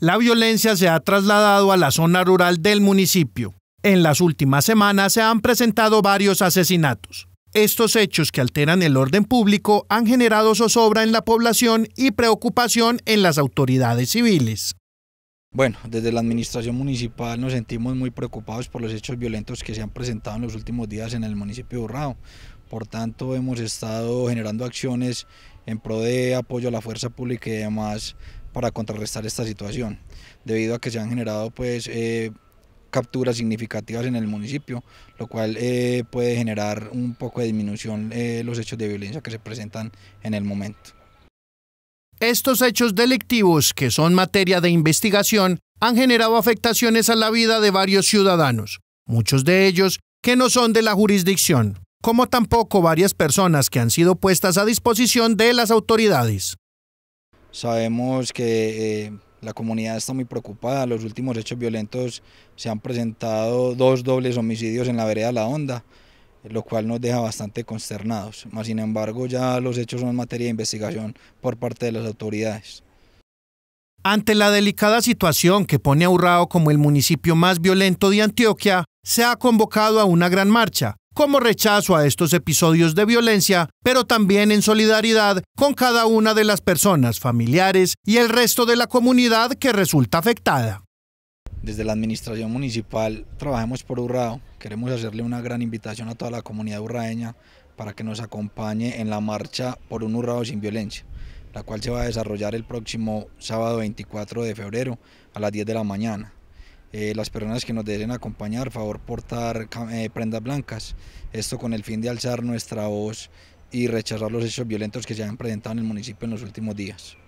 La violencia se ha trasladado a la zona rural del municipio. En las últimas semanas se han presentado varios asesinatos. Estos hechos que alteran el orden público han generado zozobra en la población y preocupación en las autoridades civiles. Bueno, desde la administración municipal nos sentimos muy preocupados por los hechos violentos que se han presentado en los últimos días en el municipio de Urrao. Por tanto, hemos estado generando acciones en pro de apoyo a la fuerza pública y demás para contrarrestar esta situación, debido a que se han generado pues eh, capturas significativas en el municipio, lo cual eh, puede generar un poco de disminución eh, los hechos de violencia que se presentan en el momento. Estos hechos delictivos, que son materia de investigación, han generado afectaciones a la vida de varios ciudadanos, muchos de ellos que no son de la jurisdicción, como tampoco varias personas que han sido puestas a disposición de las autoridades. Sabemos que eh, la comunidad está muy preocupada, los últimos hechos violentos se han presentado dos dobles homicidios en la vereda La Honda, lo cual nos deja bastante consternados, sin embargo ya los hechos son materia de investigación por parte de las autoridades. Ante la delicada situación que pone a Urrao como el municipio más violento de Antioquia, se ha convocado a una gran marcha como rechazo a estos episodios de violencia, pero también en solidaridad con cada una de las personas, familiares y el resto de la comunidad que resulta afectada. Desde la Administración Municipal trabajemos por Urrao. Queremos hacerle una gran invitación a toda la comunidad urraeña para que nos acompañe en la marcha por un Urrao sin violencia, la cual se va a desarrollar el próximo sábado 24 de febrero a las 10 de la mañana. Eh, las personas que nos deseen acompañar, favor portar eh, prendas blancas, esto con el fin de alzar nuestra voz y rechazar los hechos violentos que se han presentado en el municipio en los últimos días.